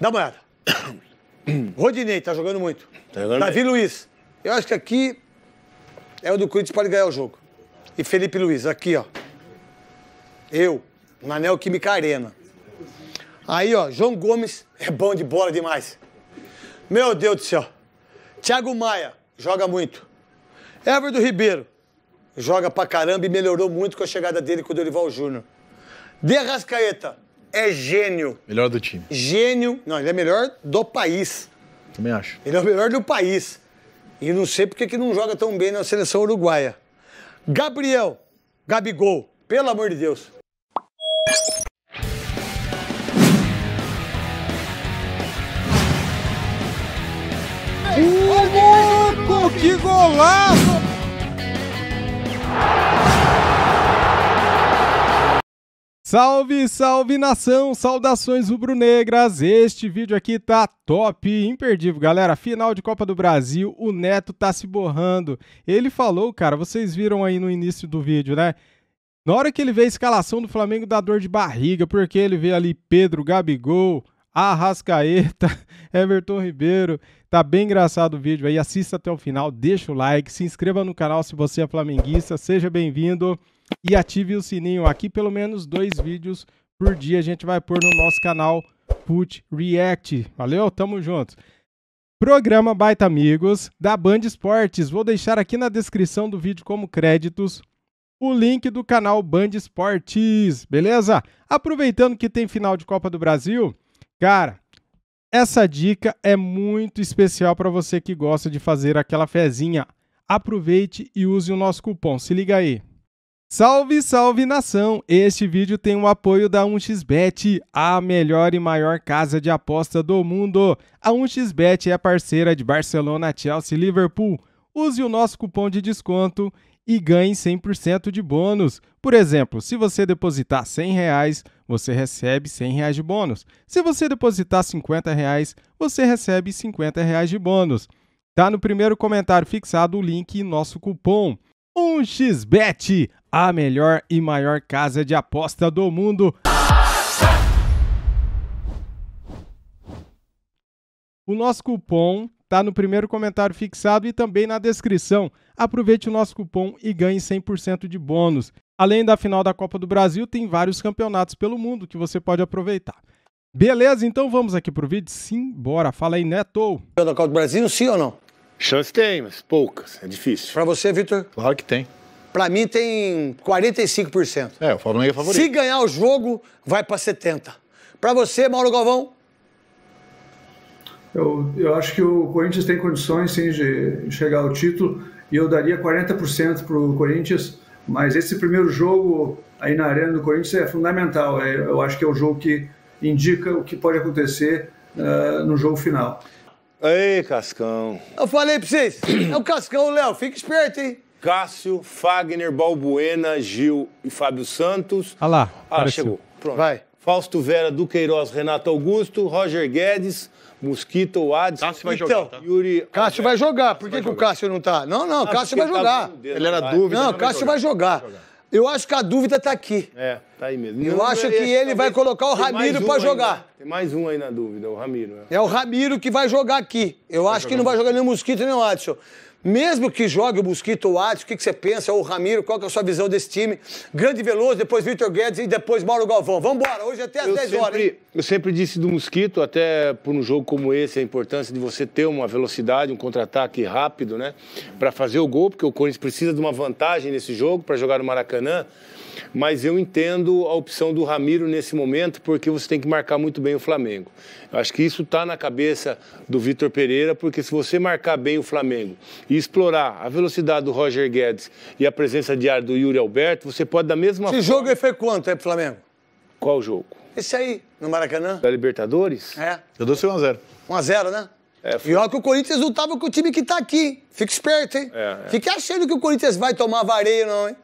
Dá uma olhada. Rodinei tá jogando muito. Tá jogando Davi bem. Luiz. Eu acho que aqui é onde o Corinthians pode ganhar o jogo. E Felipe Luiz, aqui, ó. Eu, na Neoquímica Arena. Aí, ó, João Gomes é bom de bola demais. Meu Deus do céu. Thiago Maia joga muito. Everton Ribeiro joga pra caramba e melhorou muito com a chegada dele com o Dorival Júnior. De Rascaeta é gênio. Melhor do time. Gênio. Não, ele é melhor do país. Também acho. Ele é o melhor do país. E não sei porque que não joga tão bem na seleção uruguaia. Gabriel, Gabigol, pelo amor de Deus. Que louco! Que golaço! Salve, salve nação, saudações rubro-negras. Este vídeo aqui tá top, imperdível, galera. Final de Copa do Brasil, o Neto tá se borrando. Ele falou, cara, vocês viram aí no início do vídeo, né? Na hora que ele vê a escalação do Flamengo dá dor de barriga, porque ele vê ali Pedro, Gabigol, Arrascaeta, Everton Ribeiro. Tá bem engraçado o vídeo aí. Assista até o final, deixa o like, se inscreva no canal se você é flamenguista. Seja bem-vindo e ative o sininho aqui, pelo menos dois vídeos por dia a gente vai pôr no nosso canal Put React. Valeu, tamo junto. Programa Baita Amigos da Band Esportes. Vou deixar aqui na descrição do vídeo como créditos o link do canal Band Esportes, beleza? Aproveitando que tem final de Copa do Brasil, cara, essa dica é muito especial para você que gosta de fazer aquela fezinha. Aproveite e use o nosso cupom. Se liga aí. Salve, salve nação! Este vídeo tem o apoio da 1xBet, a melhor e maior casa de aposta do mundo. A 1xBet é parceira de Barcelona, Chelsea e Liverpool. Use o nosso cupom de desconto e ganhe 100% de bônus. Por exemplo, se você depositar 100 reais, você recebe 100 reais de bônus. Se você depositar 50 reais, você recebe 50 reais de bônus. Tá no primeiro comentário fixado o link e nosso cupom. 1xBet, a melhor e maior casa de aposta do mundo. O nosso cupom tá no primeiro comentário fixado e também na descrição. Aproveite o nosso cupom e ganhe 100% de bônus. Além da final da Copa do Brasil, tem vários campeonatos pelo mundo que você pode aproveitar. Beleza, então vamos aqui pro vídeo? Sim, bora. Fala aí, Neto. Da Copa do Brasil, sim ou não? Chance tem, mas poucas. É difícil. Para você, Vitor? Claro que tem. Para mim tem 45%. É, o Flamengo é favorito. Se ganhar o jogo, vai para 70%. Para você, Mauro Galvão? Eu, eu acho que o Corinthians tem condições, sim, de chegar ao título. E eu daria 40% para o Corinthians. Mas esse primeiro jogo aí na arena do Corinthians é fundamental. É, eu acho que é o jogo que indica o que pode acontecer uh, no jogo final. Ei, Cascão. Eu falei pra vocês, é o Cascão, Léo, fica esperto, hein? Cássio, Fagner, Balbuena, Gil e Fábio Santos. Ah lá. Ah, apareceu. chegou. Pronto. Vai. Fausto Vera, Duqueiroz, Renato Augusto, Roger Guedes, Mosquito, Ades. Cássio vai então, jogar, tá? Yuri Cássio vai jogar. Por que, que o Cássio não tá? Não, não, ah, Cássio vai tá jogar. Tá ele era né? dúvida. Não, não né? Cássio vai jogar. Vai jogar. Eu acho que a dúvida está aqui. É, tá aí mesmo. Eu não, acho que ele vai colocar o Ramiro um para jogar. Tem mais um aí na dúvida, o Ramiro. É, é o Ramiro que vai jogar aqui. Eu vai acho jogar. que não vai jogar nem o Mosquito nem o Adson. Mesmo que jogue o Mosquito Watts, o que, que você pensa? Ou o Ramiro, qual que é a sua visão desse time? Grande Veloso, depois Vitor Guedes e depois Mauro Galvão. Vamos embora, hoje é até às eu 10 sempre, horas. Hein? Eu sempre disse do Mosquito, até por um jogo como esse, a importância de você ter uma velocidade, um contra-ataque rápido, né? Para fazer o gol, porque o Corinthians precisa de uma vantagem nesse jogo para jogar no Maracanã. Mas eu entendo a opção do Ramiro nesse momento, porque você tem que marcar muito bem o Flamengo. Eu acho que isso está na cabeça do Vitor Pereira, porque se você marcar bem o Flamengo e explorar a velocidade do Roger Guedes e a presença diária do Yuri Alberto, você pode da mesma Esse forma. Esse jogo aí foi quanto aí pro Flamengo? Qual jogo? Esse aí, no Maracanã. Da Libertadores? É. Eu dou seu 1x0. 1x0, né? É, foi... E olha que o Corinthians lutava com o time que tá aqui. Fica esperto, hein? É, é. Fica achando que o Corinthians vai tomar vareio, não, hein?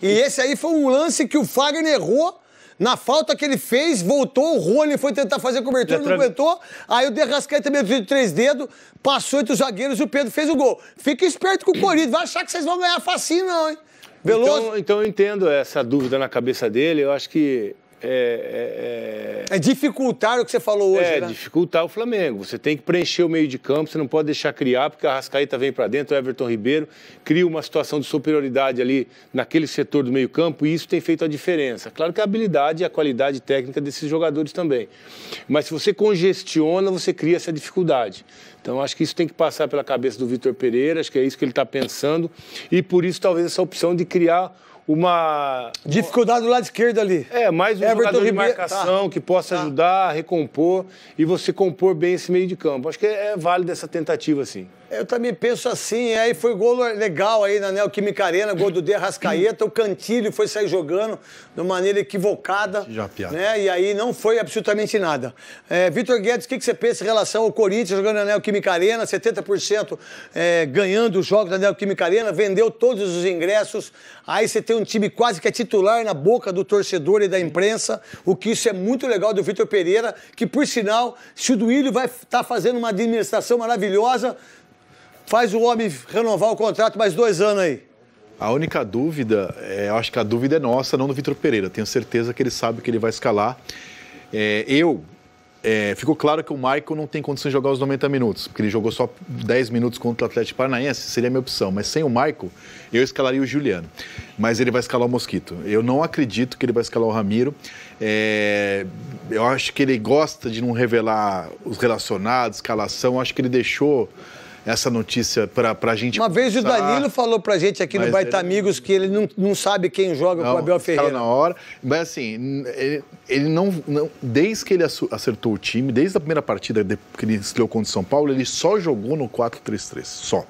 E esse aí foi um lance que o Fagner errou. Na falta que ele fez, voltou, o Rony foi tentar fazer a cobertura, não aguentou. Aí o Derrascaeta também de três dedos, passou entre os zagueiros e o Pedro fez o gol. Fica esperto com o Corinthians, vai achar que vocês vão ganhar facinho, não, hein? Então, Veloso. Então, então eu entendo essa dúvida na cabeça dele. Eu acho que é, é, é... é, dificultar o que você falou hoje, é, né? dificultar o Flamengo. Você tem que preencher o meio de campo, você não pode deixar criar, porque a Rascaíta vem para dentro, o Everton Ribeiro cria uma situação de superioridade ali naquele setor do meio campo e isso tem feito a diferença. Claro que a habilidade e a qualidade técnica desses jogadores também. Mas se você congestiona, você cria essa dificuldade. Então, acho que isso tem que passar pela cabeça do Vitor Pereira, acho que é isso que ele está pensando, e por isso, talvez, essa opção de criar uma. Dificuldade do lado esquerdo ali. É, mais um Everton jogador de marcação tá. que possa tá. ajudar, recompor e você compor bem esse meio de campo. Acho que é, é válida essa tentativa, assim. Eu também penso assim, aí foi gol legal aí na Neoquímica Arena, gol do D Rascaeta, o Cantilho foi sair jogando de maneira equivocada. Já piada. Né? E aí não foi absolutamente nada. É, Vitor Guedes, o que, que, você pensa em relação ao Corinthians jogando na Neoquímica Arena, 70% é, ganhando os jogos da Neoquímica Arena, vendeu todos os ingressos, aí você tem um time quase que é titular na boca do torcedor e da imprensa, o que isso é muito legal do Vitor Pereira, que por sinal, se o Duílio vai estar tá fazendo uma administração maravilhosa, faz o homem renovar o contrato mais dois anos aí. A única dúvida, é, eu acho que a dúvida é nossa, não do Vitor Pereira. Tenho certeza que ele sabe que ele vai escalar. É, eu, é, ficou claro que o Michael não tem condição de jogar os 90 minutos, porque ele jogou só 10 minutos contra o Atlético Paranaense, seria a minha opção. Mas sem o Michael, eu escalaria o Juliano. Mas ele vai escalar o Mosquito. Eu não acredito que ele vai escalar o Ramiro. É, eu acho que ele gosta de não revelar os relacionados, escalação. Eu acho que ele deixou essa notícia para a gente. Uma vez pensar, o Danilo falou para a gente aqui no Baita ele... Amigos que ele não, não sabe quem joga não, com o Abel Ferreira. na hora. Mas assim, ele, ele não, não, Desde que ele acertou o time, desde a primeira partida que ele estreou contra o São Paulo, ele só jogou no 4-3-3. Só.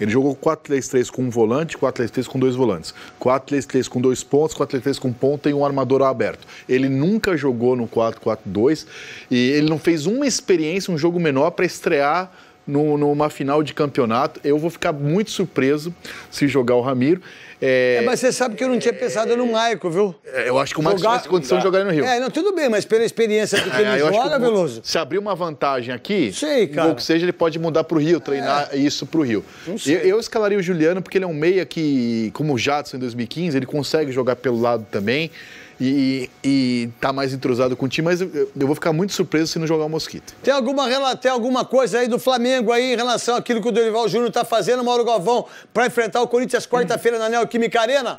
Ele jogou 4-3-3 com um volante, 4-3-3 com dois volantes, 4-3-3 com dois pontos, 4-3-3 com ponto e um armador aberto. Ele nunca jogou no 4-4-2 e ele não fez uma experiência, um jogo menor para estrear no, numa final de campeonato. Eu vou ficar muito surpreso se jogar o Ramiro. É... É, mas você sabe que eu não tinha pensado no Maico, viu? É, eu acho que o Maico jogar... tem condição de jogar no Rio. É, não, tudo bem, mas pela experiência do é, que ele joga, Veloso. Se abrir uma vantagem aqui, sei, cara. ou que seja, ele pode mudar para o Rio, treinar é. isso para o Rio. Eu, eu, escalaria o Juliano porque ele é um meia que, como o Jadson em 2015, ele consegue jogar pelo lado também e, e tá mais entrosado com o time, mas eu, eu, vou ficar muito surpreso se não jogar o Mosquito. Tem alguma, tem alguma coisa aí do Flamengo aí em relação àquilo que o Dorival Júnior tá fazendo, Mauro Galvão, para enfrentar o Corinthians quarta-feira na Neoquímica Arena?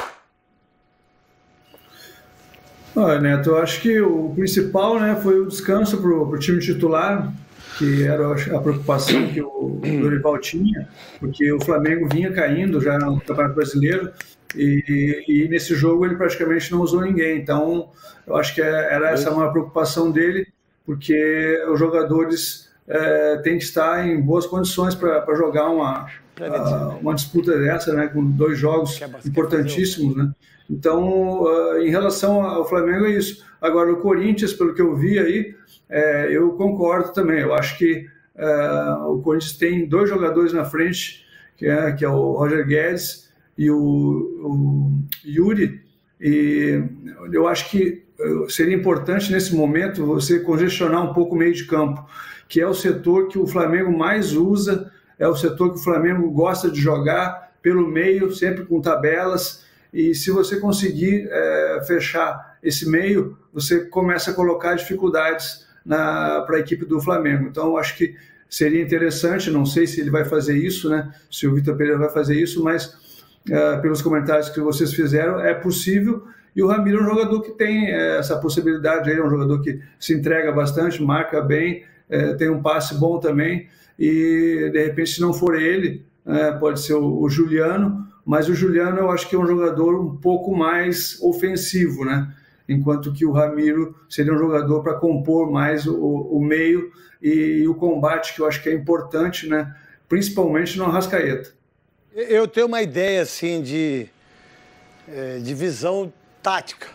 Olha, Neto, eu acho que o principal né, foi o descanso para o time titular que era a preocupação que o hum. Dorival tinha, porque o Flamengo vinha caindo já no Campeonato Brasileiro e, e nesse jogo ele praticamente não usou ninguém. Então, eu acho que é, era essa uma preocupação dele, porque os jogadores é, têm que estar em boas condições para jogar uma, a, uma disputa dessa, né, com dois jogos importantíssimos, né? Então, uh, em relação ao Flamengo, é isso. Agora, o Corinthians, pelo que eu vi aí, é, eu concordo também. Eu acho que uh, o Corinthians tem dois jogadores na frente, que é, que é o Roger Guedes e o, o Yuri. E eu acho que é, seria importante nesse momento você congestionar um pouco o meio de campo, que é o setor que o Flamengo mais usa, é o setor que o Flamengo gosta de jogar pelo meio, sempre com tabelas. E se você conseguir é, fechar esse meio, você começa a colocar dificuldades para a equipe do Flamengo. Então, acho que seria interessante, não sei se ele vai fazer isso, né? se o Vitor Pereira vai fazer isso, mas é, pelos comentários que vocês fizeram, é possível. E o Ramiro é um jogador que tem é, essa possibilidade, ele é um jogador que se entrega bastante, marca bem, é, tem um passe bom também. E de repente, se não for ele, é, pode ser o, o Juliano, mas o Juliano eu acho que é um jogador um pouco mais ofensivo, né? Enquanto que o Ramiro seria um jogador para compor mais o, o meio e, e, o combate, que eu acho que é importante, né? Principalmente no Arrascaeta. Eu tenho uma ideia, assim, de, é, de visão tática.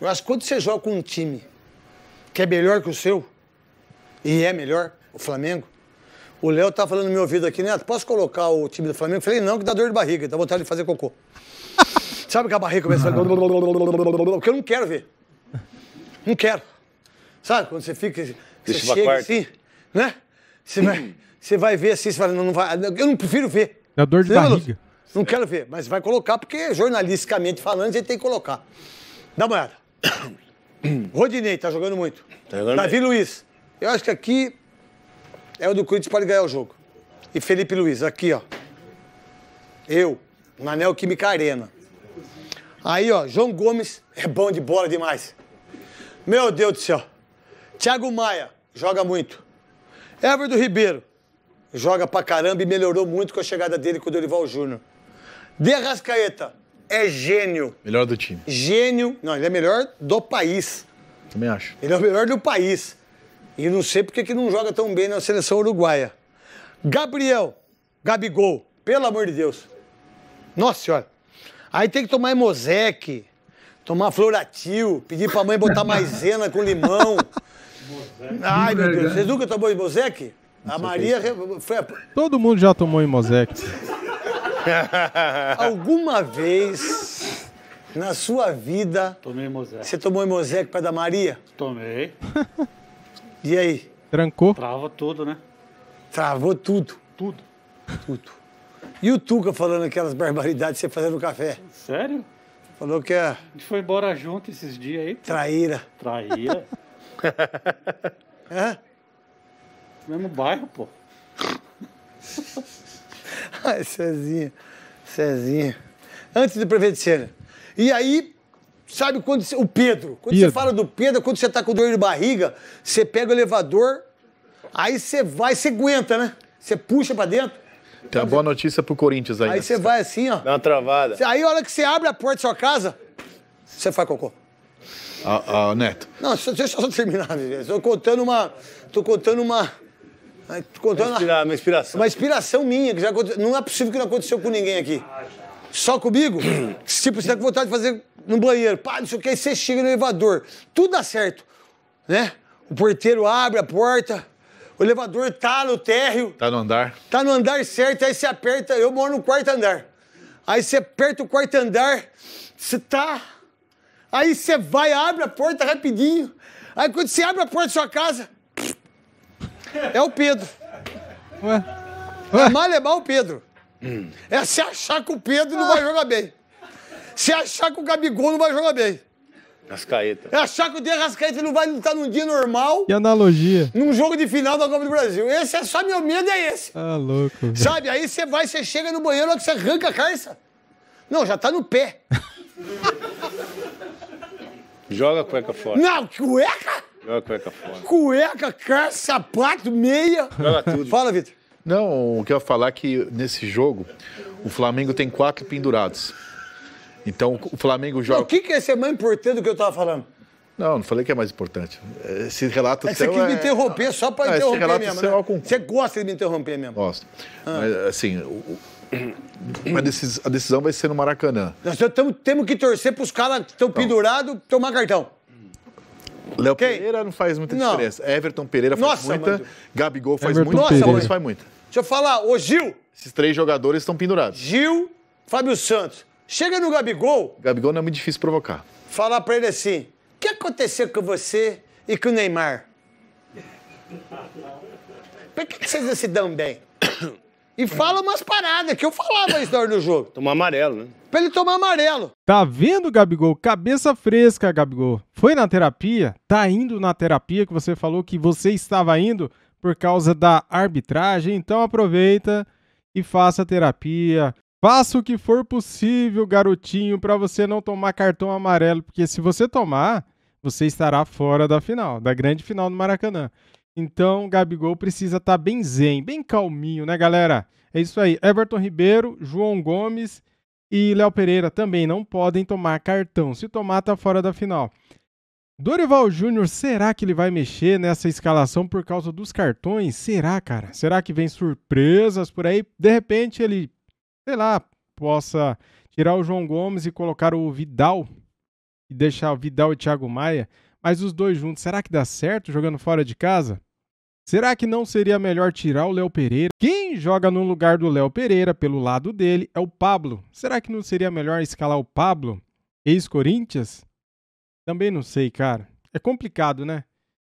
Eu acho que quando você joga com um time que é melhor que o seu, e é melhor, o Flamengo, o Léo tá falando no meu ouvido aqui, Neto, posso colocar o time do Flamengo? Eu falei, não, que dá dor de barriga, dá vontade de fazer cocô. Sabe que a barriga começa a... Porque eu não quero ver. Não quero. Sabe, quando você fica... Você Deixa chega assim, né? Você vai, você vai ver assim, você fala, não, não vai... Eu não prefiro ver. Dá dor de barriga. Não quero ver, mas vai colocar, porque jornalisticamente falando, a gente tem que colocar. Dá uma olhada. Rodinei tá jogando muito. Tá jogando Davi bem. Luiz. Eu acho que aqui é o do Corinthians pode ganhar o jogo. E Felipe Luiz, aqui, ó. Eu, na Neoquímica Arena. Aí, ó, João Gomes é bom de bola demais. Meu Deus do céu. Thiago Maia, joga muito. Everton Ribeiro, joga pra caramba e melhorou muito com a chegada dele com o Dorival Júnior. De Rascaeta, é gênio. Melhor do time. Gênio. Não, ele é melhor do país. Também acho. Ele é o melhor do país. E não sei porque que não joga tão bem na seleção uruguaia. Gabriel, Gabigol, pelo amor de Deus. Nossa senhora. Aí tem que tomar Mosec, tomar floratil, pedir pra mãe botar maisena com limão. Ai, meu Deus. Vocês nunca tomou Mosec? A Maria foi a... Todo mundo já tomou Mosec. Alguma vez na sua vida. Tomei Mosec. Você tomou Mosec para da Maria? Tomei. E aí? Trancou? Trava tudo, né? Travou tudo. Tudo. Tudo. E o Tuca falando aquelas barbaridades você fazendo no café? Sério? Falou que é? A gente foi embora junto esses dias aí. Traíra. Traíra. Hã? Mesmo bairro, pô. Ai, Cezinha. Cezinha. Antes do prefeito de Cena. E aí, Sabe quando você, o Pedro? Quando Pedro. você fala do Pedro, quando você tá com dor de barriga, você pega o elevador, aí você vai, você aguenta, né? Você puxa para dentro. Tem uma boa notícia pro Corinthians aí. Aí você vai assim, ó. Dá uma travada. Aí a hora que você abre a porta da sua casa, você faz cocô. Ah, ah, Neto. Não, deixa eu só terminar, meu Tô contando uma. Tô contando uma. Tô contando uma, uma inspiração. Uma inspiração minha, que já Não é possível que não aconteceu com ninguém aqui. Só comigo? tipo, você tá com vontade de fazer no banheiro, pá, não sei o que, aí você chega no elevador, tudo dá certo, né? O porteiro abre a porta, o elevador tá no térreo. Tá no andar. Tá no andar certo, aí você aperta, eu moro no quarto andar. Aí você aperta o quarto andar, você tá. Aí você vai, abre a porta rapidinho. Aí quando você abre a porta da sua casa, é o Pedro. Ué? É Ué? É mal é mal o Pedro. Hum. É se achar que o Pedro não vai ah. jogar bem. Se achar que o Gabigol não vai jogar bem. Rascaeta. É achar que o Diego Rascaeta não vai lutar num dia normal. Que analogia. Num jogo de final da Copa do Brasil. Esse é só meu medo, é esse. Ah, louco. Véio. Sabe, aí você vai, você chega no banheiro, que você arranca a calça. Não, já tá no pé. Joga a cueca fora. Não, cueca? Joga a cueca fora. Cueca, calça, sapato, meia. Joga tudo. Fala, Vitor. Não, o que eu ia falar é que nesse jogo, o Flamengo tem quatro pendurados. Então o Flamengo joga. O que, que é ser mais importante do que eu estava falando? Não, não falei que é mais importante. Esse relato é, seu. Você quer é... me interromper só para ah, interromper mesmo. Seu é né? Você gosta de me interromper mesmo? Gosto. Ah. Mas, assim, o... a decisão vai ser no Maracanã. Nós tamo, temos que torcer para os caras que estão pendurados tomar cartão. Léo okay. Pereira não faz muita não. diferença. Everton Pereira faz Nossa, muita. Mano. Gabigol faz Everton muito. Pereira. Nossa, mas faz muita. Deixa eu falar, ô Gil. Esses três jogadores estão pendurados. Gil, Fábio Santos. Chega no Gabigol. Gabigol não é muito difícil provocar. Falar para ele assim: o que aconteceu com você e com o Neymar? Por que, vocês não se dão bem? E fala umas paradas, que eu falava isso história do jogo. Tomar amarelo, né? Pra ele tomar amarelo. Tá vendo, Gabigol? Cabeça fresca, Gabigol. Foi na terapia? Tá indo na terapia que você falou que você estava indo por causa da arbitragem? Então aproveita e faça terapia, Faça o que for possível, garotinho, para você não tomar cartão amarelo, porque se você tomar, você estará fora da final, da grande final do Maracanã. Então, Gabigol precisa estar tá bem zen, bem calminho, né, galera? É isso aí. Everton Ribeiro, João Gomes e Léo Pereira também não podem tomar cartão. Se tomar, tá fora da final. Dorival Júnior, será que ele vai mexer nessa escalação por causa dos cartões? Será, cara? Será que vem surpresas por aí? De repente ele sei lá, possa tirar o João Gomes e colocar o Vidal e deixar o Vidal e Thiago Maia, mas os dois juntos, será que dá certo jogando fora de casa? Será que não seria melhor tirar o Léo Pereira? Quem joga no lugar do Léo Pereira, pelo lado dele, é o Pablo. Será que não seria melhor escalar o Pablo, ex-Corinthians? Também não sei, cara. É complicado, né?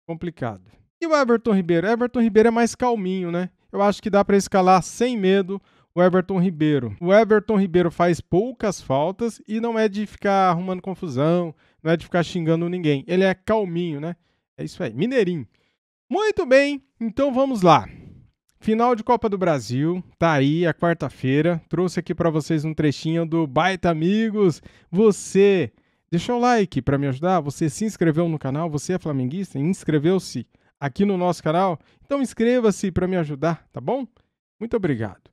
Complicado. E o Everton Ribeiro? Everton Ribeiro é mais calminho, né? Eu acho que dá para escalar sem medo o Everton Ribeiro. O Everton Ribeiro faz poucas faltas e não é de ficar arrumando confusão, não é de ficar xingando ninguém. Ele é calminho, né? É isso aí, mineirinho. Muito bem, então vamos lá. Final de Copa do Brasil, tá aí a é quarta-feira. Trouxe aqui para vocês um trechinho do Baita Amigos. Você deixou o like para me ajudar? Você se inscreveu no canal? Você é flamenguista? Inscreveu-se aqui no nosso canal? Então inscreva-se para me ajudar, tá bom? Muito obrigado.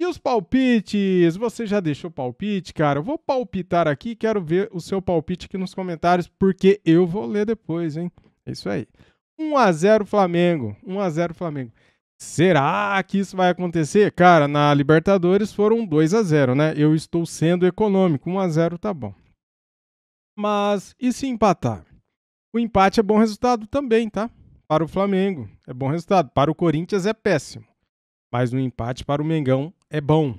E os palpites? Você já deixou palpite, cara? Eu vou palpitar aqui, quero ver o seu palpite aqui nos comentários, porque eu vou ler depois, hein? É isso aí. 1 a 0 Flamengo. 1 a 0 Flamengo. Será que isso vai acontecer? Cara, na Libertadores foram 2 a 0, né? Eu estou sendo econômico, 1 a 0 tá bom. Mas e se empatar? O empate é bom resultado também, tá? Para o Flamengo é bom resultado, para o Corinthians é péssimo. Mas um empate para o Mengão é bom.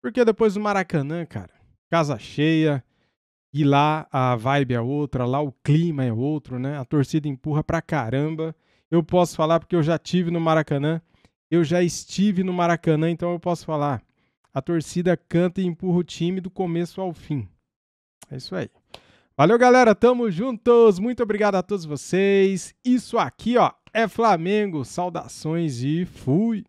Porque depois do Maracanã, cara, casa cheia, e lá a vibe é outra, lá o clima é outro, né? A torcida empurra pra caramba. Eu posso falar porque eu já tive no Maracanã, eu já estive no Maracanã, então eu posso falar. A torcida canta e empurra o time do começo ao fim. É isso aí. Valeu, galera. Tamo juntos. Muito obrigado a todos vocês. Isso aqui, ó, é Flamengo. Saudações e fui.